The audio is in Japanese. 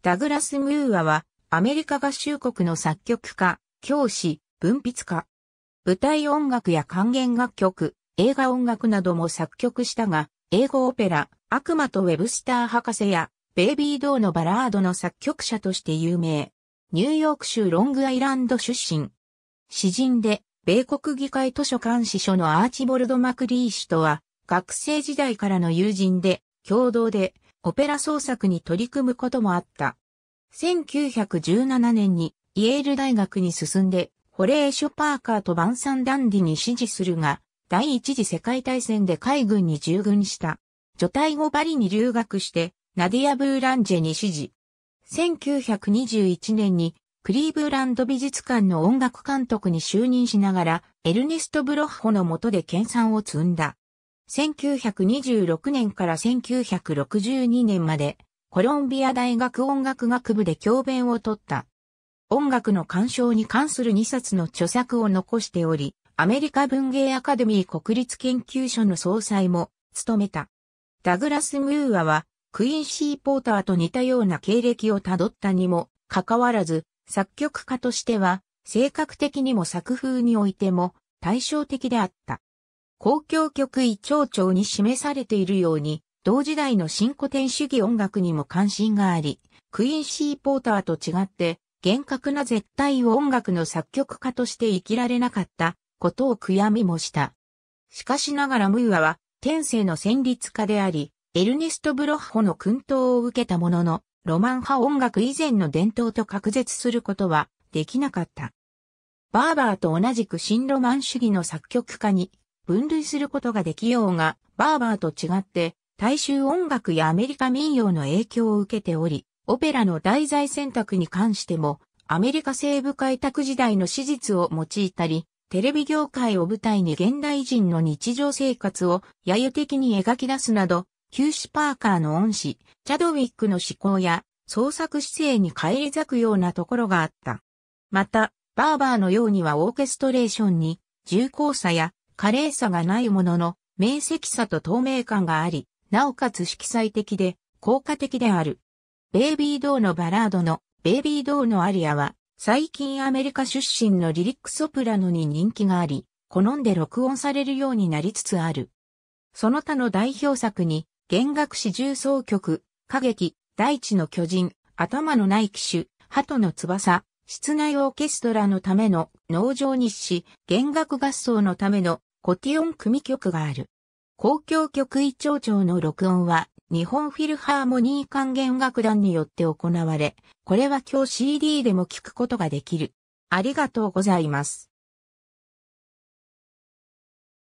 ダグラス・ムーアは、アメリカ合衆国の作曲家、教師、文筆家。舞台音楽や還元楽曲、映画音楽なども作曲したが、英語オペラ、悪魔とウェブスター博士や、ベイビー・ドーのバラードの作曲者として有名。ニューヨーク州ロングアイランド出身。詩人で、米国議会図書館司書のアーチボルド・マクリー氏とは、学生時代からの友人で、共同で、オペラ創作に取り組むこともあった。1917年にイェール大学に進んで、ホレーショ・パーカーとバンサン・ダンディに支持するが、第一次世界大戦で海軍に従軍した。除隊後バリに留学して、ナディア・ブーランジェに支持。1921年にクリーブランド美術館の音楽監督に就任しながら、エルネスト・ブロッホの下で研鑽を積んだ。1926年から1962年まで、コロンビア大学音楽学部で教鞭を取った。音楽の鑑賞に関する2冊の著作を残しており、アメリカ文芸アカデミー国立研究所の総裁も務めた。ダグラス・ムーアは、クインシー・ポーターと似たような経歴をたどったにもかかわらず、作曲家としては、性格的にも作風においても対照的であった。公共曲委長長に示されているように、同時代の新古典主義音楽にも関心があり、クインシー・ポーターと違って、厳格な絶対を音楽の作曲家として生きられなかったことを悔やみもした。しかしながらムーアは天性の旋律家であり、エルネスト・ブロッホの薫等を受けたものの、ロマン派音楽以前の伝統と隔絶することはできなかった。バーバーと同じく新ロマン主義の作曲家に分類することができようが、バーバーと違って、大衆音楽やアメリカ民謡の影響を受けており、オペラの題材選択に関しても、アメリカ西部開拓時代の史実を用いたり、テレビ業界を舞台に現代人の日常生活を揶揄的に描き出すなど、ヒューシュ・パーカーの恩師、チャドウィックの思考や創作姿勢に返り咲くようなところがあった。また、バーバーのようにはオーケストレーションに重厚さや華麗さがないものの、明晰さと透明感があり、なおかつ色彩的で、効果的である。ベイビー・ドーのバラードの、ベイビー・ドーのアリアは、最近アメリカ出身のリリックソプラノに人気があり、好んで録音されるようになりつつある。その他の代表作に、弦楽四重奏曲、歌劇、大地の巨人、頭のない騎手、鳩の翼、室内オーケストラのための農場日誌、弦楽合奏のためのコティオン組曲がある。公共局委長長の録音は日本フィルハーモニー管弦楽団によって行われ、これは今日 CD でも聴くことができる。ありがとうございます。